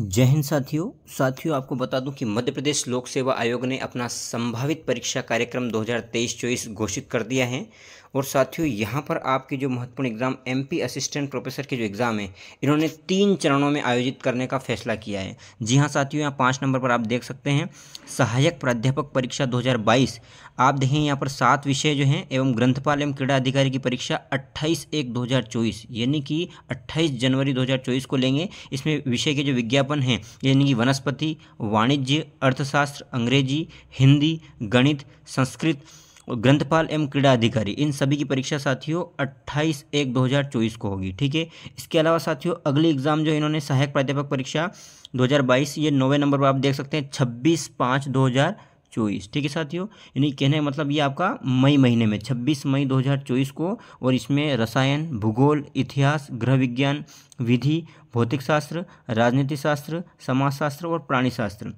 जय हिंद साथियों साथियों आपको बता दूं कि मध्य प्रदेश लोक सेवा आयोग ने अपना संभावित परीक्षा कार्यक्रम 2023-24 घोषित कर दिया है और साथियों यहाँ पर आपके जो महत्वपूर्ण एग्ज़ाम एमपी असिस्टेंट प्रोफेसर के जो एग्ज़ाम है इन्होंने तीन चरणों में आयोजित करने का फैसला किया है जी हाँ साथियों यहाँ पाँच नंबर पर आप देख सकते हैं सहायक प्राध्यापक परीक्षा 2022 आप देखें यहाँ पर सात विषय जो हैं एवं ग्रंथपाल एवं क्रीड़ा अधिकारी की परीक्षा अट्ठाईस एक चौबीस यानी कि अट्ठाईस जनवरी चौबीस को लेंगे इसमें विषय के जो विज्ञापन हैं यानी कि वनस्पति वाणिज्य अर्थशास्त्र अंग्रेजी हिंदी गणित संस्कृत और ग्रंथपाल एवं क्रीड़ा अधिकारी इन सभी की परीक्षा साथियों 28 एक 2024 को होगी ठीक है इसके अलावा साथियों अगली एग्ज़ाम जो इन्होंने सहायक प्राध्यापक परीक्षा 2022 ये नौवे नंबर पर आप देख सकते हैं छब्बीस पाँच दो चौबीस ठीक है साथियों यानी कहने मतलब ये आपका मई महीने में 26 मई 2024 को और इसमें रसायन भूगोल इतिहास गृह विज्ञान विधि भौतिक शास्त्र राजनीति शास्त्र समाजशास्त्र और प्राणी शास्त्र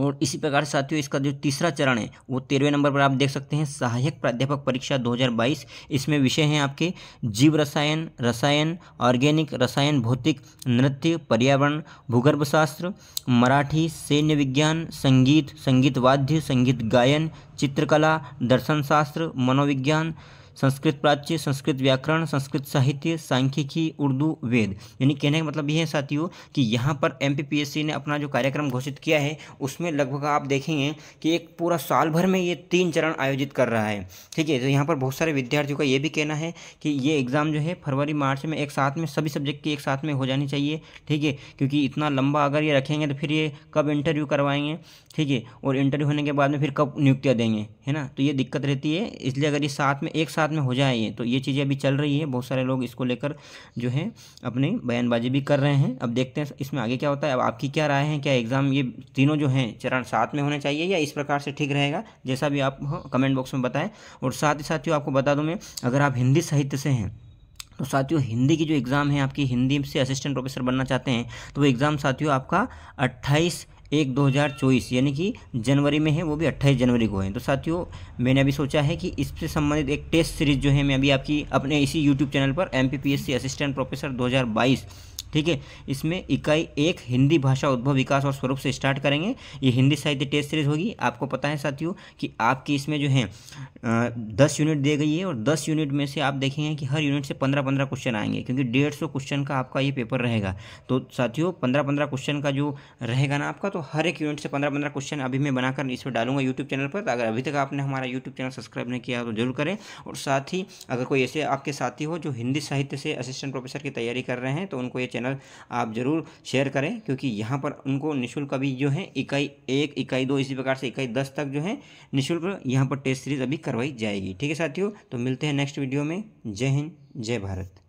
और इसी प्रकार साथियों इसका जो तीसरा चरण है वो तेरहवें नंबर पर आप देख सकते हैं सहायक प्राध्यापक परीक्षा 2022 इसमें विषय हैं आपके जीव रसायन रसायन ऑर्गेनिक रसायन भौतिक नृत्य पर्यावरण भूगर्भशास्त्र मराठी सैन्य विज्ञान संगीत संगीत वाद्य संगीत गायन चित्रकला दर्शनशास्त्र मनोविज्ञान संस्कृत प्राच्य संस्कृत व्याकरण संस्कृत साहित्य सांख्यिकी उर्दू वेद यानी कहने का मतलब ये है साथियों कि यहाँ पर एम ने अपना जो कार्यक्रम घोषित किया है उसमें लगभग आप देखेंगे कि एक पूरा साल भर में ये तीन चरण आयोजित कर रहा है ठीक है तो यहाँ पर बहुत सारे विद्यार्थियों का ये भी कहना है कि ये एग्ज़ाम जो है फरवरी मार्च में एक साथ में सभी सब्जेक्ट की एक साथ में हो जानी चाहिए ठीक है क्योंकि इतना लंबा अगर ये रखेंगे तो फिर ये कब इंटरव्यू करवाएंगे ठीक है और इंटरव्यू होने के बाद में फिर कब नियुक्तियाँ देंगे है ना तो ये दिक्कत रहती है इसलिए अगर ये साथ में एक साथ साथ में हो जाए ये तो ये चीज़ें अभी चल रही है बहुत सारे लोग इसको लेकर जो है अपनी बयानबाजी भी कर रहे हैं अब देखते हैं इसमें आगे क्या होता है अब आपकी क्या राय है क्या एग्ज़ाम ये तीनों जो हैं चरण साथ में होने चाहिए या इस प्रकार से ठीक रहेगा जैसा भी आप कमेंट बॉक्स में बताएं और साथ ही साथियों आपको बता दूँ मैं अगर आप हिंदी साहित्य से हैं तो साथियों हिंदी की जो एग्ज़ाम है आपकी हिंदी से असिस्टेंट प्रोफेसर बनना चाहते हैं तो वो एग्ज़ाम साथियों आपका अट्ठाईस एक दो हज़ार चौबीस यानी कि जनवरी में है वो भी अट्ठाईस जनवरी को है तो साथियों मैंने अभी सोचा है कि इससे संबंधित एक टेस्ट सीरीज जो है मैं अभी आपकी अपने इसी यूट्यूब चैनल पर एम पी असिस्टेंट प्रोफेसर बाईस ठीक है इसमें इकाई एक हिंदी भाषा उद्भव विकास और स्वरूप से स्टार्ट करेंगे ये हिंदी साहित्य टेस्ट सीरीज होगी आपको पता है साथियों कि आपकी इसमें जो है दस यूनिट दी गई है और दस यूनिट में से आप देखेंगे कि हर यूनिट से पंद्रह पंद्रह क्वेश्चन आएंगे क्योंकि डेढ़ सौ क्वेश्चन का आपका ये पेपर रहेगा तो साथियों पंद्रह पंद्रह क्वेश्चन का जो रहेगा ना आपका तो हर एक यूनिट से पंद्रह पंद्रह क्वेश्चन अभी मैं बनाकर इस पर डालूंगा यूट्यूब चैनल पर अगर अभी तक आपने हमारा यूट्यूब चैनल सब्सक्राइब नहीं किया तो जरूर करें और साथ ही अगर कोई ऐसे आपके साथी हो जो हिंदी साहित्य से असिस्टेंट प्रोफेसर की तैयारी कर रहे हैं तो उनको ये चैनल आप ज़रूर शेयर करें क्योंकि यहाँ पर उनको निःशुल्क अभी जो है इकाई एक इकाई दो इसी प्रकार से इकाई दस तक जो है निःशुल्क यहाँ पर टेस्ट सीरीज़ अभी करवाई जाएगी ठीक है साथियों तो मिलते हैं नेक्स्ट वीडियो में जय हिंद जय भारत